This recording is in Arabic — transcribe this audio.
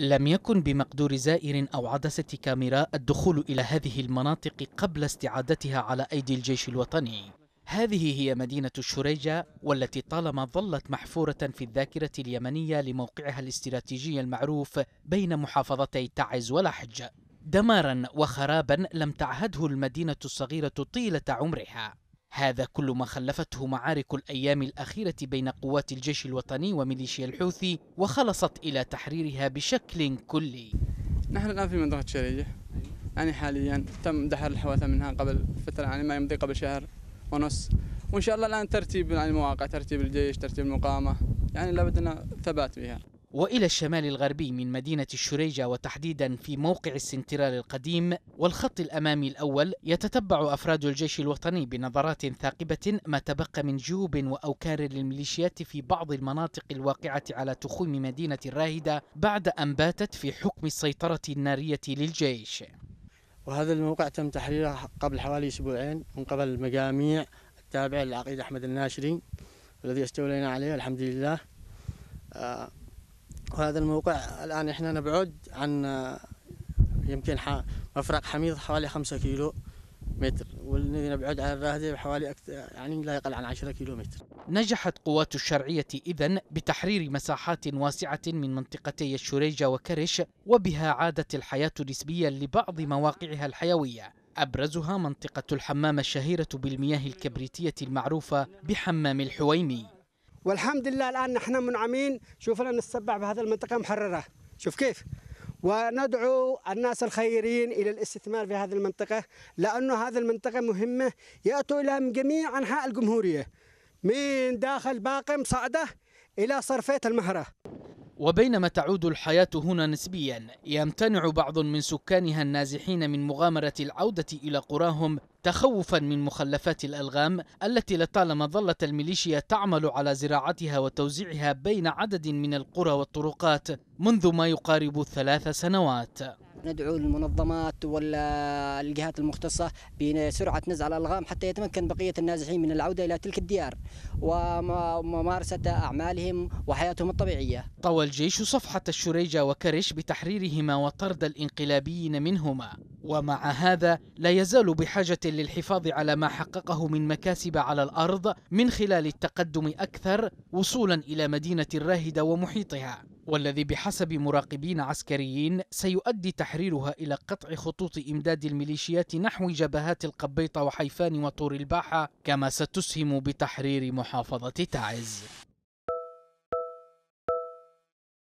لم يكن بمقدور زائر أو عدسة كاميرا الدخول إلى هذه المناطق قبل استعادتها على أيدي الجيش الوطني هذه هي مدينة الشريجة والتي طالما ظلت محفورة في الذاكرة اليمنية لموقعها الاستراتيجي المعروف بين محافظتي تعز ولحج دمارا وخرابا لم تعهده المدينة الصغيرة طيلة عمرها هذا كل ما خلفته معارك الأيام الأخيرة بين قوات الجيش الوطني وميليشيا الحوثي وخلصت إلى تحريرها بشكل كلي نحن الآن في منطقة شريجة يعني حاليا تم دحر الحواثة منها قبل فترة يعني ما يمضي قبل شهر ونص وإن شاء الله الآن ترتيب يعني المواقع ترتيب الجيش ترتيب المقامة يعني لابد أن ثبات فيها وإلى الشمال الغربي من مدينة الشريجة وتحديدا في موقع السنترال القديم والخط الأمامي الأول يتتبع أفراد الجيش الوطني بنظرات ثاقبة ما تبقى من جيوب وأوكار للميليشيات في بعض المناطق الواقعة على تخوم مدينة الراهدة بعد أن باتت في حكم السيطرة النارية للجيش وهذا الموقع تم تحريره قبل حوالي أسبوعين من قبل المجاميع التابعة للعقيد أحمد الناشري الذي استولينا عليه الحمد لله آه وهذا الموقع الآن إحنا نبعد عن يمكن مفرق حميض حوالي خمسة كيلو متر والذي نبعد عن الراهدة بحوالي أكثر يعني لا يقل عن 10 كيلو متر نجحت قوات الشرعية إذا بتحرير مساحات واسعة من منطقتي الشريجة وكرش وبها عادت الحياة نسبيا لبعض مواقعها الحيوية أبرزها منطقة الحمام الشهيرة بالمياه الكبريتية المعروفة بحمام الحويمي والحمد لله الان نحن منعمين شوف لنا السبع بهذه المنطقه محرره شوف كيف وندعو الناس الخيرين الى الاستثمار في هذه المنطقه لانه هذه المنطقه مهمه ياتوا الى من جميع انحاء الجمهوريه من داخل باقم صعده الى صرفيه المهره وبينما تعود الحياة هنا نسبيا يمتنع بعض من سكانها النازحين من مغامرة العودة إلى قراهم تخوفا من مخلفات الألغام التي لطالما ظلت الميليشيا تعمل على زراعتها وتوزيعها بين عدد من القرى والطرقات منذ ما يقارب ثلاث سنوات ندعو المنظمات والجهات المختصة بسرعة نزع الألغام حتى يتمكن بقية النازحين من العودة إلى تلك الديار وممارسة أعمالهم وحياتهم الطبيعية طوى الجيش صفحة الشريجة وكرش بتحريرهما وطرد الانقلابيين منهما ومع هذا لا يزال بحاجة للحفاظ على ما حققه من مكاسب على الأرض من خلال التقدم أكثر وصولا إلى مدينة الراهدة ومحيطها والذي بحسب مراقبين عسكريين سيؤدي تحريرها إلى قطع خطوط إمداد الميليشيات نحو جبهات القبيطة وحيفان وطور الباحة كما ستسهم بتحرير محافظة تعز